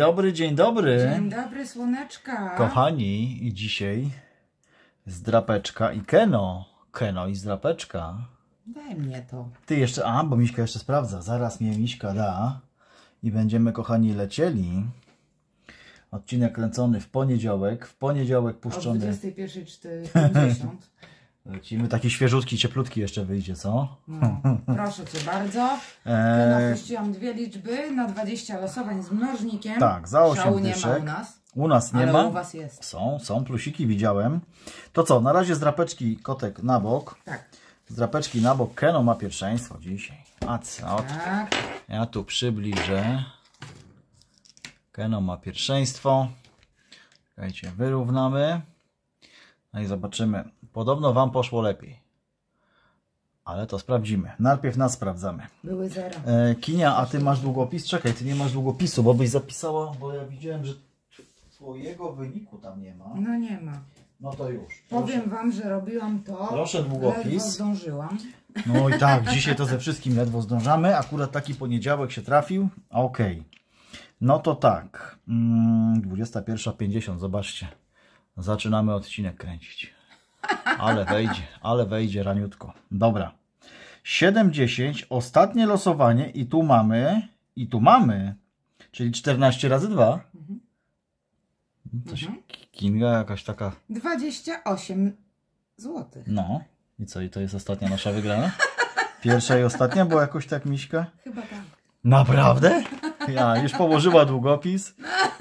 dobry, dzień dobry. Dzień dobry, słoneczka. Kochani, i dzisiaj zdrapeczka i keno. Keno i zdrapeczka. Daj mnie to. Ty jeszcze, a, bo Miśka jeszcze sprawdza. Zaraz mnie Miśka da. I będziemy, kochani, lecieli. Odcinek kręcony w poniedziałek. W poniedziałek puszczony. O 21.40. Lecimy taki świeżutki, cieplutki jeszcze wyjdzie, co? No, proszę Cię bardzo. Eee... Napuściłam dwie liczby na 20 losowań z mnożnikiem. Tak, za 8 Szału dyszek. nie ma u nas. U nas nie ale ma. u Was jest. Są, są, plusiki widziałem. To co, na razie z drapeczki kotek na bok. Tak. Z drapeczki na bok Keno ma pierwszeństwo dzisiaj. A co? Tak. Ja tu przybliżę. Keno ma pierwszeństwo. Czekajcie, wyrównamy. No i zobaczymy. Podobno Wam poszło lepiej. Ale to sprawdzimy. Najpierw nas sprawdzamy. Były zero. E, Kinia, a Ty masz długopis? Czekaj, Ty nie masz długopisu, bo byś zapisała, bo ja widziałem, że Twojego wyniku tam nie ma. No nie ma. No to już. Powiem Proszę. Wam, że robiłam to. Proszę długopis. Ledwo zdążyłam. No i tak, dzisiaj to ze wszystkim ledwo zdążamy. Akurat taki poniedziałek się trafił. Okej. Okay. No to tak. 21.50, mm, zobaczcie. Zaczynamy odcinek kręcić. Ale wejdzie, ale wejdzie raniutko. Dobra. 7-10, ostatnie losowanie i tu mamy, i tu mamy, czyli 14 razy 2. Coś mhm. Kinga jakaś taka... 28 zł. No. I co, i to jest ostatnia nasza wygrana? Pierwsza i ostatnia była jakoś tak, Miśka? Chyba tak. Naprawdę? Ja, już położyła długopis.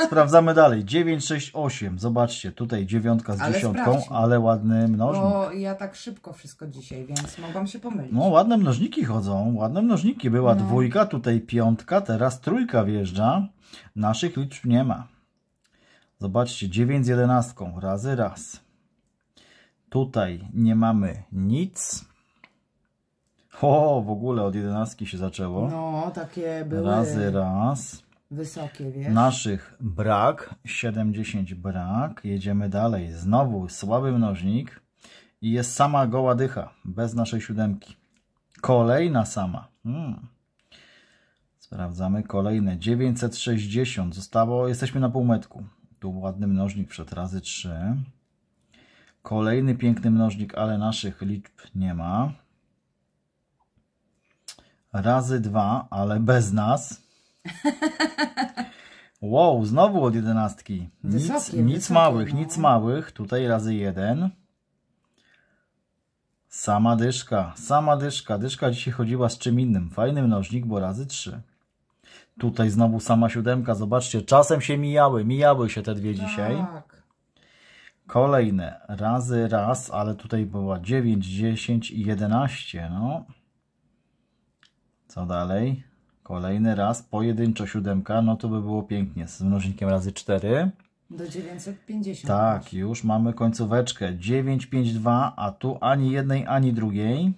Sprawdzamy dalej. 9, 6, 8. Zobaczcie, tutaj dziewiątka z ale dziesiątką, sprawdźmy. ale ładny mnożnik. Bo ja tak szybko wszystko dzisiaj, więc mogłam się pomylić. No, ładne mnożniki chodzą, ładne mnożniki. Była no. dwójka, tutaj piątka, teraz trójka wjeżdża. Naszych liczb nie ma. Zobaczcie, 9 z jedenastką, razy raz. Tutaj nie mamy nic. O, w ogóle od jedenastki się zaczęło. No, takie były. Razy raz. Wysokie, wiesz. Naszych brak, 70 brak. Jedziemy dalej. Znowu słaby mnożnik i jest sama goła dycha, bez naszej siódemki. Kolejna sama. Hmm. Sprawdzamy kolejne. 960. Zostało, jesteśmy na półmetku. Tu ładny mnożnik przed razy 3. Kolejny piękny mnożnik, ale naszych liczb nie ma razy dwa, ale bez nas. Wow, znowu od jedenastki. Nic, wysokie, nic wysokie, małych, no. nic małych. Tutaj razy jeden. Sama dyszka, sama dyszka. Dyszka dzisiaj chodziła z czym innym. Fajny mnożnik, bo razy trzy. Tutaj znowu sama siódemka. Zobaczcie, czasem się mijały. Mijały się te dwie dzisiaj. Tak. Kolejne. Razy raz, ale tutaj była dziewięć, dziesięć i jedenaście. No. Co dalej? Kolejny raz, pojedynczo siódemka, no to by było pięknie, z mnożnikiem razy 4. Do 950. Tak, już mamy końcóweczkę. 952, a tu ani jednej, ani drugiej.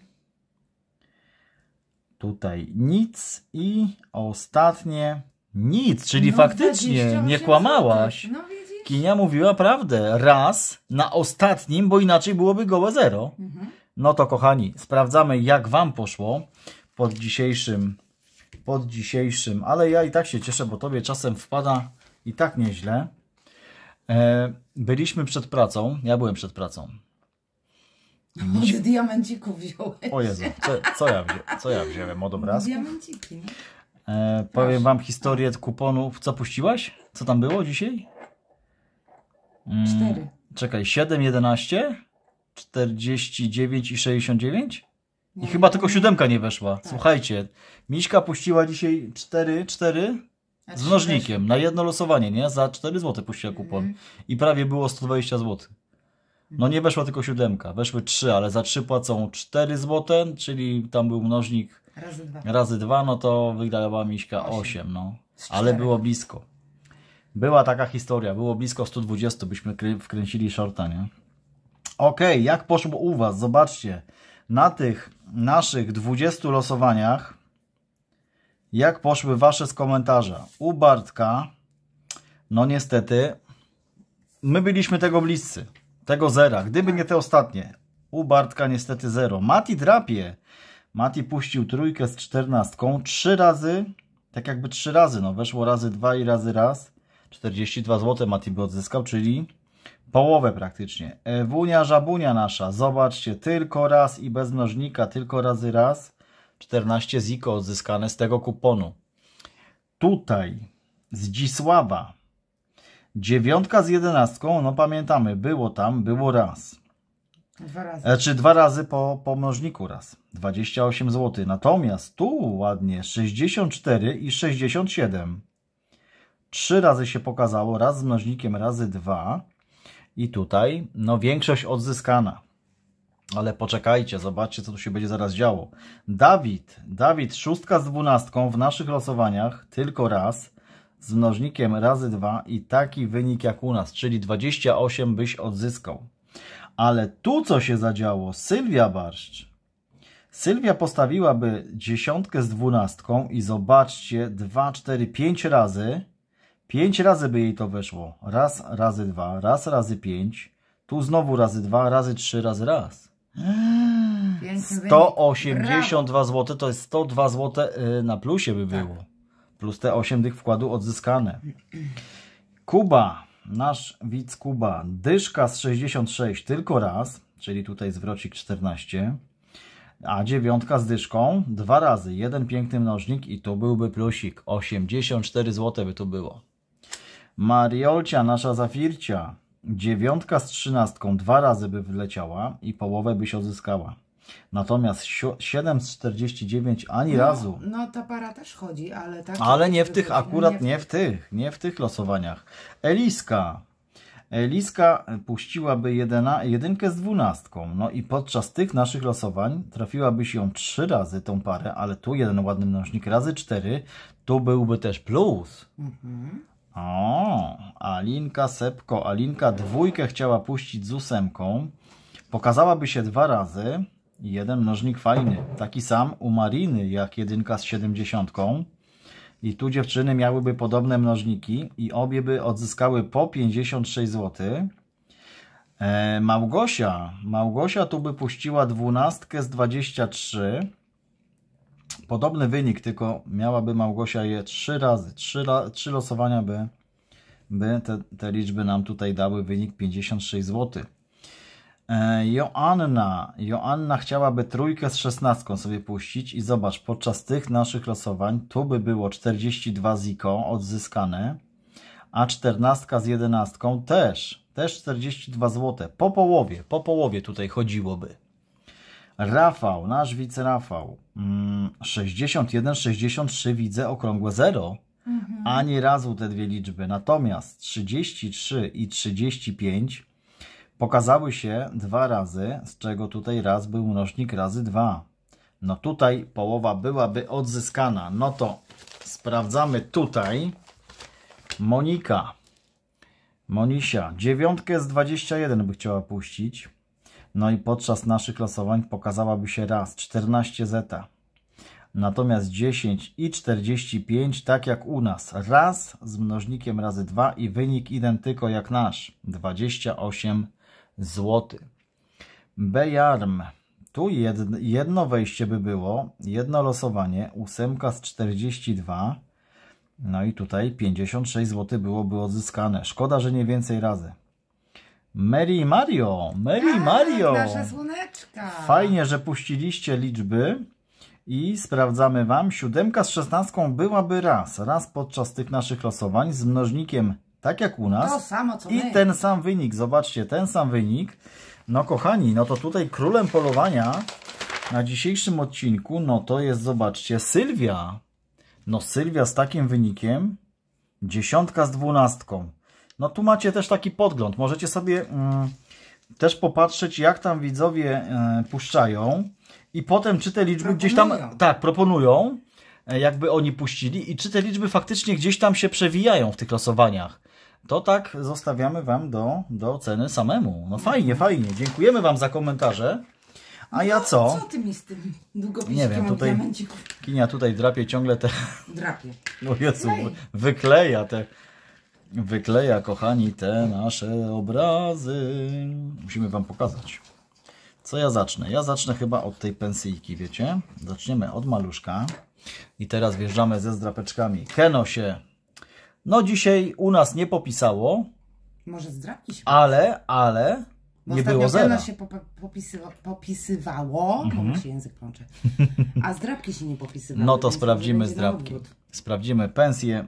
Tutaj nic i ostatnie nic, czyli no, faktycznie nie kłamałaś. No, Kinia mówiła prawdę. Raz na ostatnim, bo inaczej byłoby gołe zero. Mhm. No to kochani, sprawdzamy jak Wam poszło pod dzisiejszym, pod dzisiejszym, ale ja i tak się cieszę, bo Tobie czasem wpada i tak nieźle. E, byliśmy przed pracą, ja byłem przed pracą. Od diamenciku wziąłeś. O Jezu, co, co, ja, wzią, co ja wziąłem od obrazu? Diamenciki. No. E, powiem Wam historię kuponów. Co puściłaś? Co tam było dzisiaj? Mm, Cztery. Czekaj, 7, 11, 49 i 69? I no, chyba no, tylko no. siódemka nie weszła. Tak. Słuchajcie, Miśka puściła dzisiaj 4, 4 z mnożnikiem na jedno losowanie, nie? Za 4 zł puściła kupon. Mm. I prawie było 120 zł. No mhm. nie weszła tylko siódemka, weszły 3, ale za 3 płacą 4 zł, czyli tam był mnożnik razy 2, razy 2 no to wygrała Miśka 8, 8 no. Ale było blisko. Była taka historia, było blisko 120, byśmy wkręcili shorta, nie? Okej, okay, jak poszło u Was? Zobaczcie na tych naszych 20 losowaniach, jak poszły Wasze z komentarza. U Bartka, no niestety, my byliśmy tego bliscy, tego zera, gdyby nie te ostatnie. U Bartka niestety zero. Mati drapie. Mati puścił trójkę z czternastką, trzy razy, tak jakby trzy razy, no weszło razy dwa i razy raz. 42 zł Mati by odzyskał, czyli Połowę praktycznie. E, wunia żabunia nasza. Zobaczcie, tylko raz i bez mnożnika, tylko razy raz. 14 ziko odzyskane z tego kuponu. Tutaj Zdzisława. Dziewiątka z jedenastką, no pamiętamy, było tam, było raz. Dwa razy. Znaczy dwa razy po, po mnożniku raz. 28 zł. Natomiast tu ładnie 64 i 67. Trzy razy się pokazało, raz z mnożnikiem razy dwa i tutaj, no większość odzyskana. Ale poczekajcie, zobaczcie, co tu się będzie zaraz działo. Dawid, Dawid, szóstka z dwunastką w naszych losowaniach tylko raz z mnożnikiem razy dwa i taki wynik jak u nas, czyli 28 byś odzyskał. Ale tu co się zadziało? Sylwia Barszcz. Sylwia postawiłaby dziesiątkę z dwunastką i zobaczcie, 2, 4, 5 razy Pięć razy by jej to weszło. Raz, razy dwa, raz, razy pięć. Tu znowu razy dwa, razy trzy, razy raz. 182 zł to jest 102 zł y, na plusie by tak. było. Plus te 8 tych wkładu odzyskane. Kuba, nasz widz Kuba, dyszka z 66 tylko raz, czyli tutaj zwrocik 14. A dziewiątka z dyszką dwa razy, jeden piękny mnożnik i tu byłby plusik. 84 zł by tu było. Mariolcia, nasza zafircia. Dziewiątka z trzynastką dwa razy by wleciała i połowę byś odzyskała. Natomiast 7,49 ani no, razu. No ta para też chodzi, ale tak. Ale nie w tych, akurat nie w tych, nie w tych losowaniach. Eliska. Eliska puściłaby jedena, jedynkę z dwunastką. No i podczas tych naszych losowań trafiłabyś ją trzy razy, tą parę, ale tu jeden ładny mnożnik razy cztery, tu byłby też plus. Mhm. O, Alinka Sepko. Alinka dwójkę chciała puścić z ósemką. Pokazałaby się dwa razy. Jeden mnożnik fajny. Taki sam u Mariny jak jedynka z siedemdziesiątką. I tu dziewczyny miałyby podobne mnożniki i obie by odzyskały po 56 zł. E, Małgosia. Małgosia tu by puściła dwunastkę z 23 podobny wynik, tylko miałaby Małgosia je trzy razy, trzy, trzy losowania by, by te, te liczby nam tutaj dały wynik 56 zł. E, Joanna. Joanna chciałaby trójkę z szesnastką sobie puścić i zobacz, podczas tych naszych losowań tu by było 42 ziko odzyskane, a 14 z 11 też, też 42 zł. Po połowie, po połowie tutaj chodziłoby. Rafał, nasz widz Rafał. 61, mm, 63 widzę okrągłe 0. Mhm. Ani razu te dwie liczby. Natomiast 33 i 35 pokazały się dwa razy, z czego tutaj raz był mnożnik razy 2. No tutaj połowa byłaby odzyskana. No to sprawdzamy tutaj. Monika. Monisia. Dziewiątkę z 21 by chciała puścić. No i podczas naszych losowań pokazałaby się raz 14 zeta. Natomiast 10 i 45 tak jak u nas. Raz z mnożnikiem razy 2 i wynik identyko jak nasz. 28 zł. Bejarm. Tu jedno wejście by było, jedno losowanie, ósemka z 42, no i tutaj 56 zł byłoby odzyskane. Szkoda, że nie więcej razy. Mary i Mario. Mary i tak, Mario. Nasze słoneczka. Fajnie, że puściliście liczby. I sprawdzamy Wam. Siódemka z szesnastką byłaby raz. Raz podczas tych naszych losowań z mnożnikiem tak jak u nas. To samo, co I my. ten sam wynik. Zobaczcie, ten sam wynik. No kochani, no to tutaj królem polowania na dzisiejszym odcinku, no to jest, zobaczcie, Sylwia. No Sylwia z takim wynikiem. Dziesiątka z dwunastką. No tu macie też taki podgląd. Możecie sobie mm, też popatrzeć, jak tam widzowie y, puszczają i potem czy te liczby proponują. gdzieś tam... Tak, proponują, e, jakby oni puścili i czy te liczby faktycznie gdzieś tam się przewijają w tych losowaniach. To tak zostawiamy Wam do, do oceny samemu. No fajnie, fajnie. Dziękujemy Wam za komentarze. A ja co? Co ty mi z tym długopiskiem Nie wiem, tutaj Kinia tutaj drapie ciągle te... Drapie. No Jezu, wykleja te wykleja, kochani, te nasze obrazy. Musimy Wam pokazać. Co ja zacznę? Ja zacznę chyba od tej pensyjki, wiecie? Zaczniemy od maluszka. I teraz wjeżdżamy ze zdrapeczkami. Keno się, no dzisiaj u nas nie popisało. Może zdrapki się Ale, ale, bo nie było zera. się pop popisywa popisywało, mhm. bo się język plącze, a zdrabki się nie popisywały. No to sprawdzimy zdrabki. Sprawdzimy pensję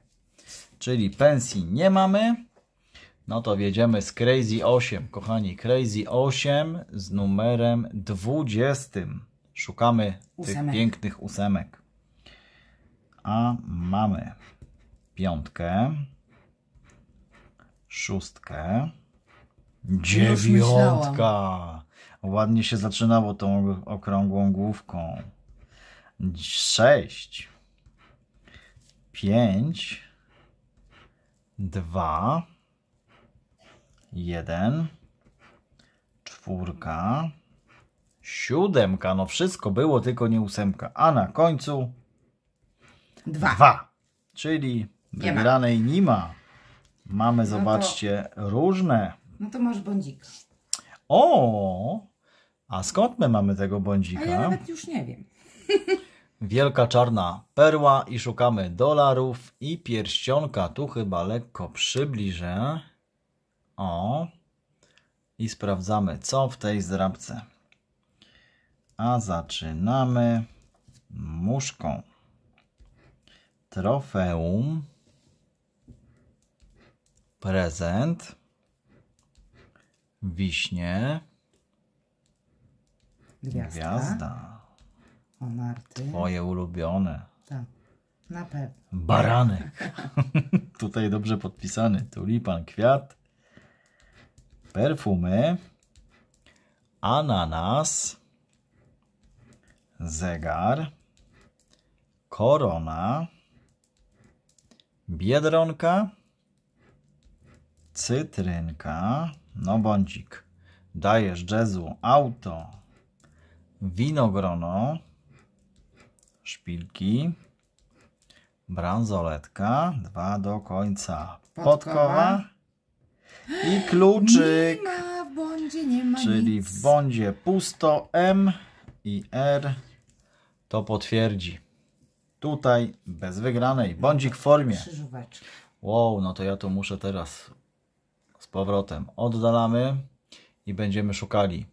czyli pensji nie mamy, no to wjedziemy z Crazy 8, kochani, Crazy 8 z numerem 20. Szukamy Ósemek. tych pięknych ósemek. A mamy piątkę, szóstkę, dziewiątka. Ładnie się zaczynało tą okrągłą główką. Sześć, pięć, dwa, jeden, czwórka, siódemka. No wszystko było, tylko nie ósemka. A na końcu dwa. Czyli nie wygranej nie ma. Mamy, no zobaczcie, różne. No to masz bądzika. O! A skąd my mamy tego bądzika? A ja nawet już nie wiem. Wielka czarna perła i szukamy dolarów i pierścionka. Tu chyba lekko przybliżę. O. I sprawdzamy, co w tej zdrabce. A zaczynamy muszką. Trofeum. Prezent. Wiśnie. Gwiazda. Gwiazda. O, Marty. Moje ulubione. Tak, na pewno. Baranek. Tak. Tutaj dobrze podpisany. Tulipan, kwiat. Perfumy. Ananas. Zegar. Korona. Biedronka. Cytrynka. No bądzik. Dajesz jazzu. Auto. Winogrono szpilki, bransoletka, dwa do końca, podkowa i kluczyk. Ma, w bądzie nie ma Czyli nic. w bądzie pusto, M i R to potwierdzi. Tutaj bez wygranej, bądzik w formie. Wow, no to ja to muszę teraz z powrotem. Oddalamy i będziemy szukali.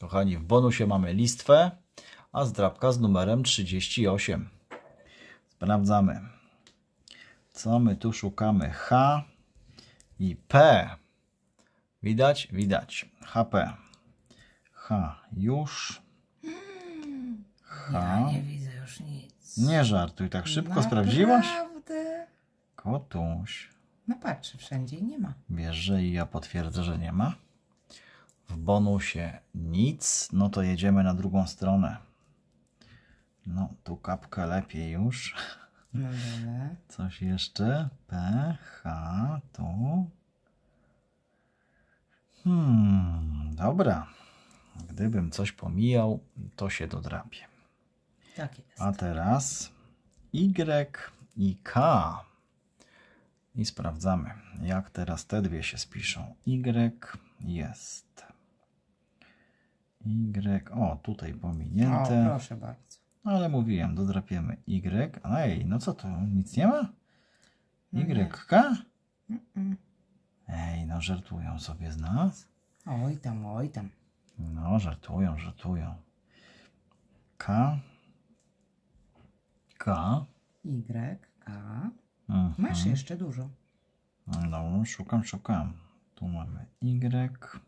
Kochani, w bonusie mamy listwę a zdrabka z numerem 38. Sprawdzamy. Co my tu szukamy? H i P. Widać? Widać. HP. H już. H. Ja nie widzę już nic. Nie żartuj, tak szybko Naprawdę? sprawdziłaś? Kotuś. No patrz, wszędzie nie ma. Bierze, i ja potwierdzę, że nie ma. W bonusie nic. No to jedziemy na drugą stronę. No, tu kapkę lepiej już. Coś jeszcze? P, H, tu. Hmm, dobra. Gdybym coś pomijał, to się dodrapie. Tak jest. A teraz Y i K. I sprawdzamy, jak teraz te dwie się spiszą. Y jest. Y, o, tutaj pominięte. O, proszę bardzo. No ale mówiłem, dodrapiemy Y. ej, no co to, nic nie ma? No YK? Ej, no żartują sobie z nas. Oj tam, oj tam. No, żartują, żartują. K. K. Y, K. Mhm. Masz jeszcze dużo. No, szukam, szukam. Tu mamy Y.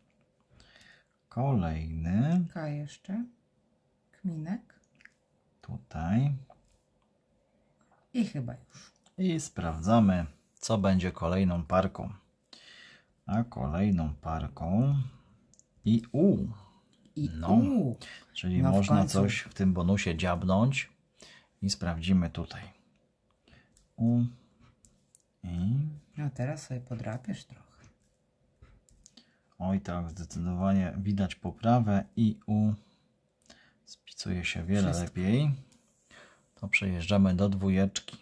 Kolejny. K jeszcze. Kminek tutaj. I chyba już. I sprawdzamy, co będzie kolejną parką. A kolejną parką i u. I no. U. Czyli no można coś w tym bonusie dziabnąć i sprawdzimy tutaj. U i. No teraz sobie podrapiesz trochę. Oj tak, zdecydowanie widać poprawę i u. Spicuje się wiele Wszystko. lepiej. To przejeżdżamy do dwójeczki.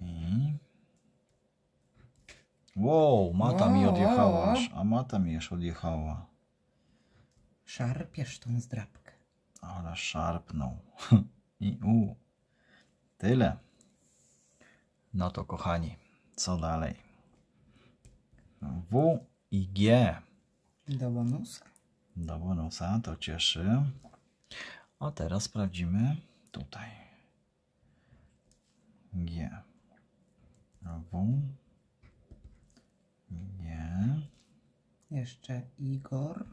I... Wow, mata wow, mi odjechała wow. a mata mi już odjechała. Szarpiesz tą zdrabkę. Ale szarpnął. I u. Tyle. No to kochani, co dalej? W i G. Do bonusa. Do bonusa, to cieszy. A teraz sprawdzimy tutaj. G. W. Nie. Jeszcze Igor.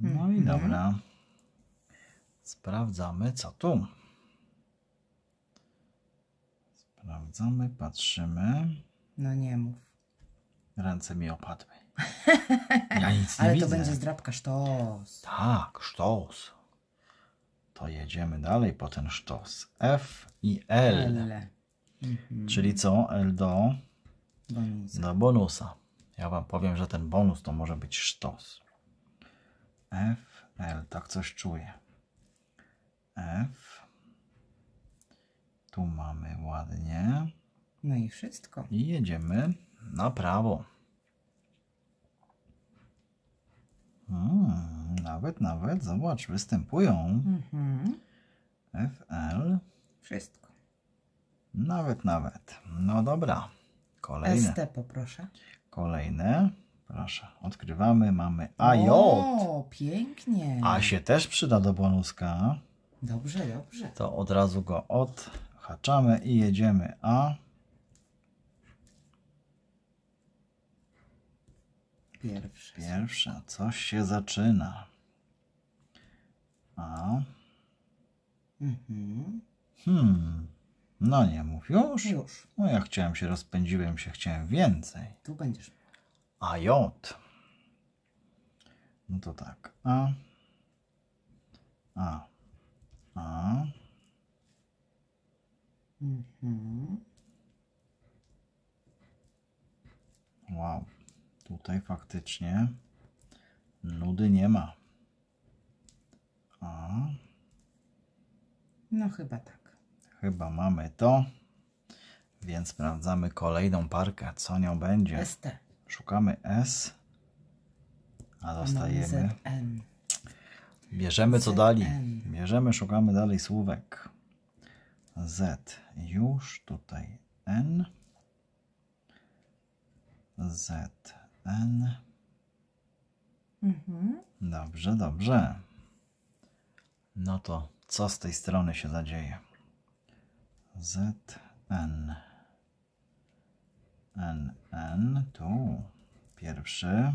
No i mhm. dobra. Sprawdzamy, co tu. Sprawdzamy, patrzymy. No nie mów. Ręce mi opadły. Ja nic nie Ale widzę. to będzie zdrabka sztos. Tak, sztos. To jedziemy dalej po ten sztos. F i L. L. Mhm. Czyli co? L do bonusa. do bonusa. Ja Wam powiem, że ten bonus to może być sztos. F, L, tak coś czuję. F. Tu mamy ładnie. No i wszystko. I jedziemy na prawo. Hmm, nawet, nawet, zobacz, występują. Mhm. FL. Wszystko. Nawet, nawet. No dobra. Kolejne. ST poproszę. Kolejne. Proszę, odkrywamy, mamy AJ. O, pięknie. A się też przyda do bonuska. Dobrze, dobrze. To od razu go odhaczamy i jedziemy A. Pierwsza. Pierwsza. Coś się zaczyna. A. Mhm. Hmm. No nie mów już. Już. No ja chciałem się, rozpędziłem się, chciałem więcej. Tu będziesz. A j. No to tak. A. A. A. Mhm. Wow. Tutaj faktycznie nudy nie ma. A. No chyba tak. Chyba mamy to. Więc sprawdzamy kolejną parkę. Co nią będzie? ST. Szukamy S. A no, dostajemy. ZN. Bierzemy co dali. Bierzemy, szukamy dalej słówek. Z już tutaj N. Z N. Mhm. Dobrze, dobrze. No to co z tej strony się zadzieje? Z, N. N, N, tu. Pierwszy.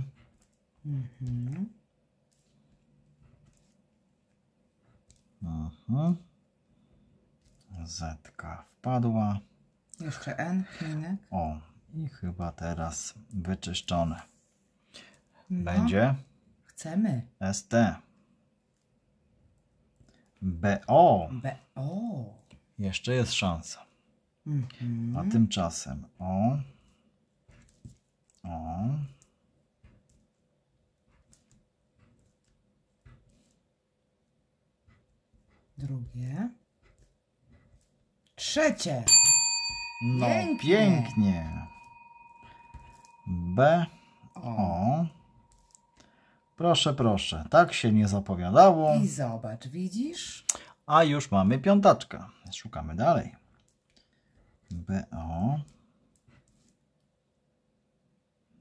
Mhm. Mhm. Zetka wpadła. Jeszcze N, minek. O, i chyba teraz wyczyszczone. No. Będzie? chcemy. ST. BO. BO. Jeszcze jest szansa. Mhm. A tymczasem o. O. Drugie. Trzecie. No, Pięknie. pięknie. B. O. Proszę, proszę. Tak się nie zapowiadało. I zobacz, widzisz? A już mamy piątaczkę. Szukamy dalej. B, O.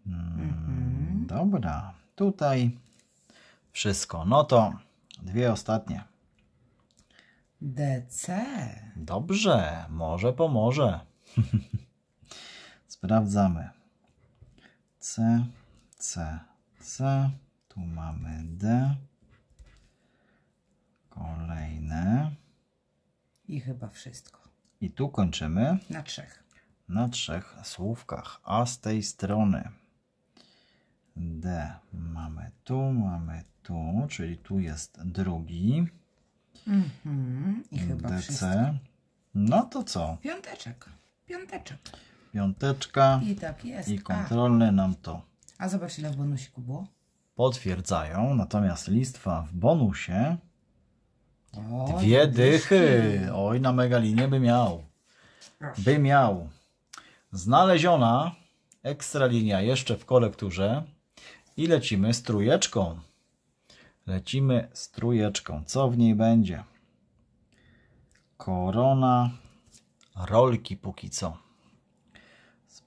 Hmm, dobra. Tutaj wszystko. No to dwie ostatnie. DC. Dobrze, może pomoże. Sprawdzamy. C, C, C. Tu mamy D. Kolejne. I chyba wszystko. I tu kończymy. Na trzech. Na trzech słówkach. A z tej strony. D mamy tu, mamy tu, czyli tu jest drugi. Mhm. Mm I chyba DC. Wszystko. No to co? Piąteczek. Piąteczek piąteczka i tak jest. I kontrolne A. nam to. A zobacz ile w bonusiku było. Potwierdzają, natomiast listwa w bonusie o, dwie dychy. Oj, na megalinie by miał. Proszę. By miał. Znaleziona ekstra linia jeszcze w kolekturze i lecimy z trójeczką. Lecimy z trójeczką. Co w niej będzie? Korona, rolki póki co.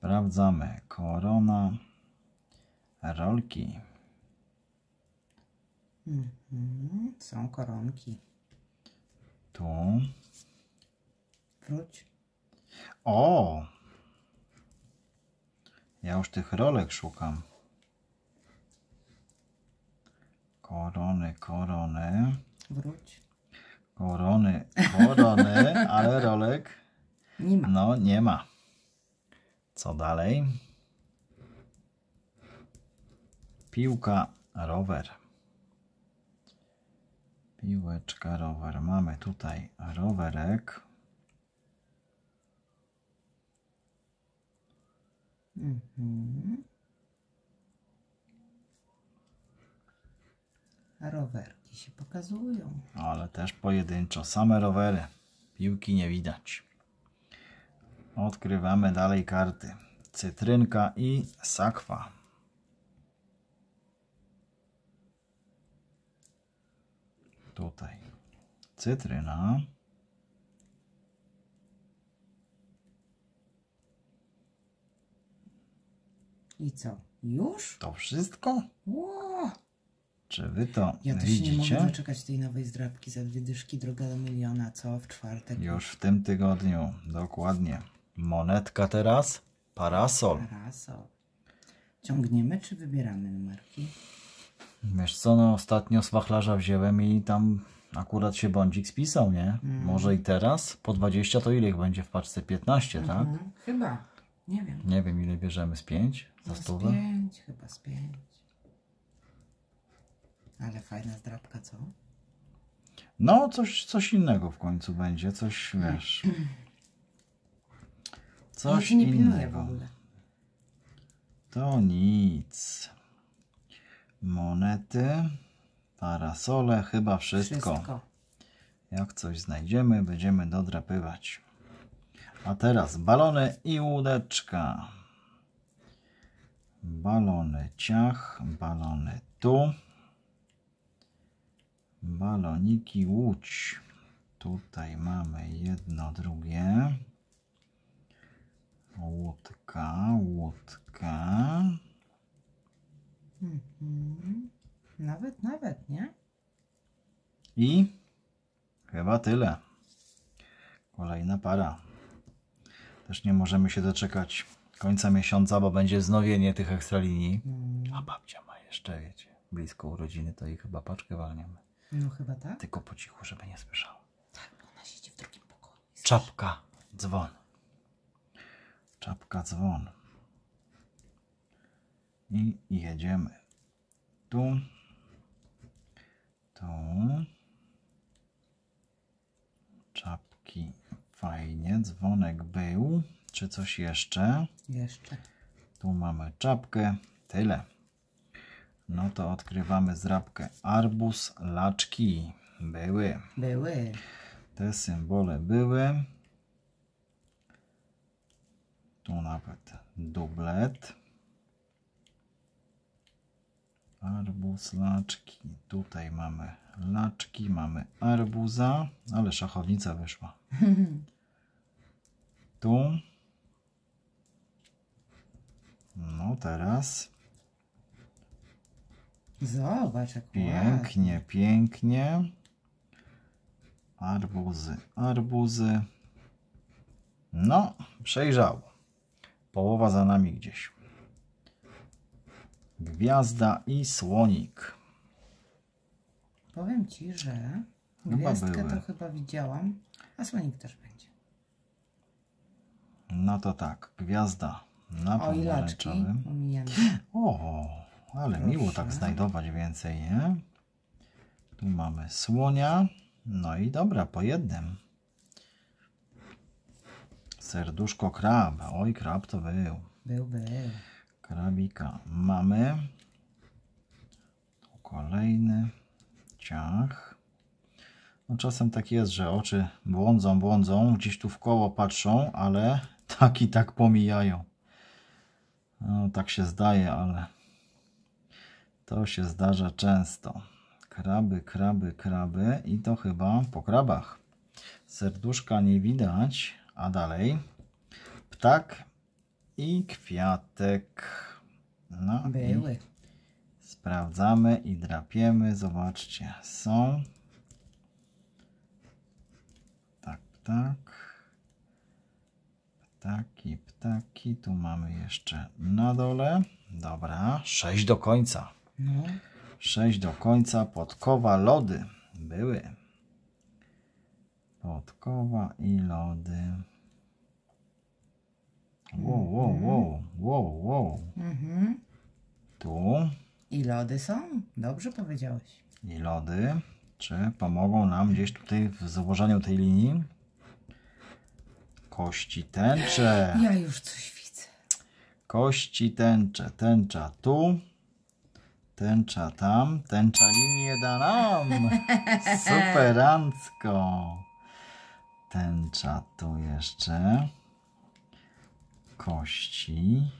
Sprawdzamy. Korona, rolki. Mhm, są koronki. Tu. Wróć. O! Ja już tych rolek szukam. Korony, korony. Wróć. Korony, korony, ale rolek. Nie ma. No, nie ma. Co dalej? Piłka, rower. Piłeczka, rower. Mamy tutaj rowerek. Mhm. Rowerki się pokazują. Ale też pojedynczo. Same rowery. Piłki nie widać. Odkrywamy dalej karty. Cytrynka i sakwa. Tutaj cytryna. I co? Już? To wszystko? Ło! Czy wy to ja widzicie? Ja też nie mogę czekać tej nowej zdrabki za dwie dyszki droga do miliona, co w czwartek? Już w tym tygodniu, dokładnie. Monetka teraz. Parasol. Parasol. Ciągniemy czy wybieramy numerki? Wiesz co, no ostatnio z wachlarza wziąłem i tam akurat się bądzik spisał, nie? Mm. Może i teraz? Po 20 to ile ich będzie w paczce? 15, mm -hmm. tak? Mhm. Chyba. Nie wiem. Nie wiem ile bierzemy. Z 5? Za 100? No, z 5, chyba z 5. Ale fajna zdrabka, co? No, coś, coś innego w końcu będzie. Coś, wiesz... Coś ja nie w ogóle. To nic. Monety, parasole, chyba wszystko. wszystko. Jak coś znajdziemy, będziemy dodrapywać. A teraz balony i łódeczka. Balony ciach, balony tu. Baloniki łódź. Tutaj mamy jedno, drugie. Łotka, łotka. Mhm. Nawet, nawet, nie? I chyba tyle. Kolejna para. Też nie możemy się doczekać końca miesiąca, bo będzie wznowienie tych ekstralinii. Mhm. A babcia ma jeszcze, wiecie, blisko urodziny, to jej chyba paczkę walniemy. No chyba tak. Tylko po cichu, żeby nie słyszała. Tak, ona siedzi w drugim pokoju. Czapka, dzwon czapka dzwon i jedziemy tu tu czapki fajnie dzwonek był czy coś jeszcze jeszcze tu mamy czapkę tyle no to odkrywamy zrabkę arbus laczki były były te symbole były tu nawet dublet. Arbuz, laczki. Tutaj mamy laczki, mamy arbuza, ale szachownica wyszła. tu. No teraz. Zobacz, jak Pięknie, ładnie. pięknie. Arbuzy, arbuzy. No, przejrzało. Połowa za nami gdzieś. Gwiazda i słonik. Powiem Ci, że gwiazdkę to chyba widziałam, a słonik też będzie. No to tak, gwiazda na O, ilaczki omijamy. O, ale Proszę. miło tak znajdować więcej, nie? Tu mamy słonia. No i dobra, po jednym. Serduszko krab. Oj, krab to był. Był, był. Krabika mamy. Tu kolejny ciach. No czasem tak jest, że oczy błądzą, błądzą, gdzieś tu w koło patrzą, ale tak i tak pomijają. No, tak się zdaje, ale to się zdarza często. Kraby, kraby, kraby i to chyba po krabach. Serduszka nie widać, a dalej ptak i kwiatek. No Były. I sprawdzamy i drapiemy. Zobaczcie, są. Tak, tak. Ptaki, ptaki. Tu mamy jeszcze na dole. Dobra, sześć do końca. No. Sześć do końca. Podkowa lody. Były. Podkowa i lody. Wow, mhm. wow, wow, wow, wow. Mhm. Tu I lody są? Dobrze powiedziałeś. i lody. Czy pomogą nam gdzieś tutaj w złożeniu tej linii? Kości tęcze. Ja już coś widzę. Kości tęcze. Tęcza tu. Tęcza tam. Tęcza linię da nam. Superancko tęcza tu jeszcze, kości,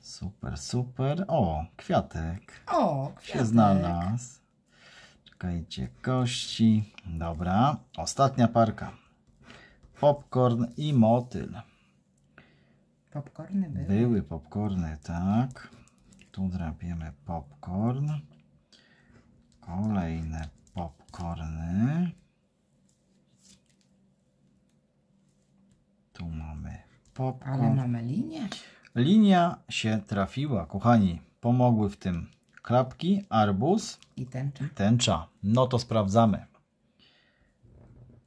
super, super, o, kwiatek, o, kwiatek. się znalazł, czekajcie, kości, dobra, ostatnia parka, popcorn i motyl. Popcorny były? Były popcorny, tak. Tu drapiemy popcorn. Kolejne popcorn. Ale mamy linię. Linia się trafiła, kochani. Pomogły w tym klapki, arbuz i tęcza. tęcza. No to sprawdzamy.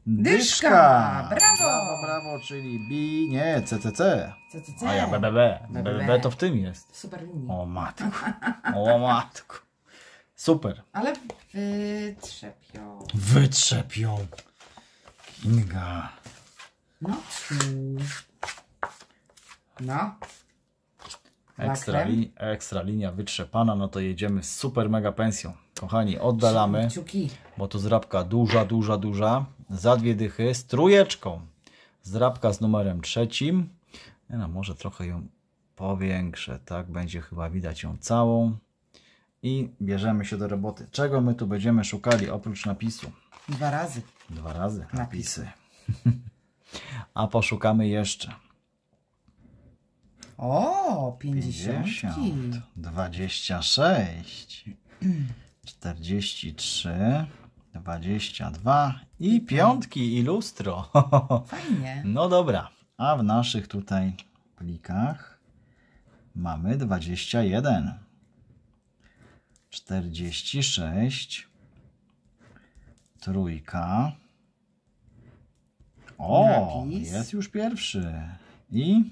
Dyszka! Dyszka. Brawo! brawo! Brawo, czyli B, nie, CCC. CCC. A ja BBB. BBB, BBB to w tym jest. Super linii. O matku. O matku. Super. Ale wytrzepią. Wytrzepią. Kinga. No cóż. No. Ekstra, li ekstra, linia wytrzepana, no to jedziemy z super mega pensją. Kochani, oddalamy, bo tu zrabka duża, duża, duża. Za dwie dychy z trójeczką. Zrabka z numerem trzecim. No, może trochę ją powiększę, tak? Będzie chyba widać ją całą. I bierzemy się do roboty. Czego my tu będziemy szukali oprócz napisu? Dwa razy. Dwa razy napisy. napisy. A poszukamy jeszcze o, czterdzieści 26, 43, 22 i piątki i lustro. Fajnie. No dobra, a w naszych tutaj plikach mamy 21, 46, trójka. O, jest już pierwszy. I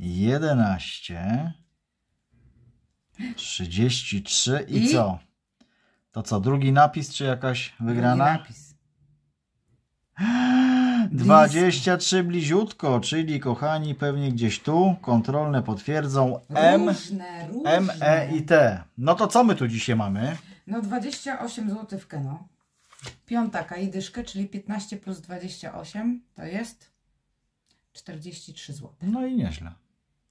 11, 33 i, I? co? To co, drugi napis czy jakaś wygrana? Drugi napis. 23 bliziutko, czyli kochani pewnie gdzieś tu, kontrolne potwierdzą M, różne, różne. M, E i T. No to co my tu dzisiaj mamy? No 28 zł w keno. Piątaka i czyli 15 plus 28 to jest 43 zł. No i nieźle.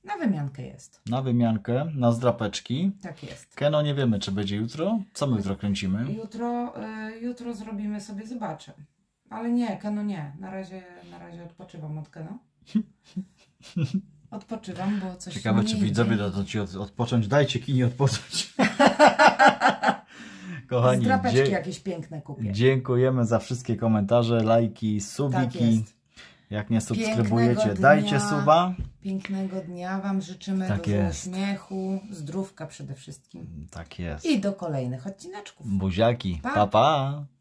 Na wymiankę jest. Na wymiankę, na zdrapeczki. Tak jest. Keno nie wiemy, czy będzie jutro. Co my jutro kręcimy? Jutro, y, jutro zrobimy sobie, zobaczę. Ale nie, Keno nie. Na razie, na razie odpoczywam od Keno. Odpoczywam, bo coś Ciekawe, czy widzowie dadzą Ci od, odpocząć. Dajcie kini odpocząć. Kochani, Zdrapeczki jakieś piękne kupię. dziękujemy za wszystkie komentarze, lajki, tak subiki. Tak jest. Jak nie subskrybujecie, dajcie suba. Pięknego dnia Wam życzymy Tak dużo jest. uśmiechu, zdrówka przede wszystkim. Tak jest. I do kolejnych odcineczków. Buziaki. Pa. Pa, pa.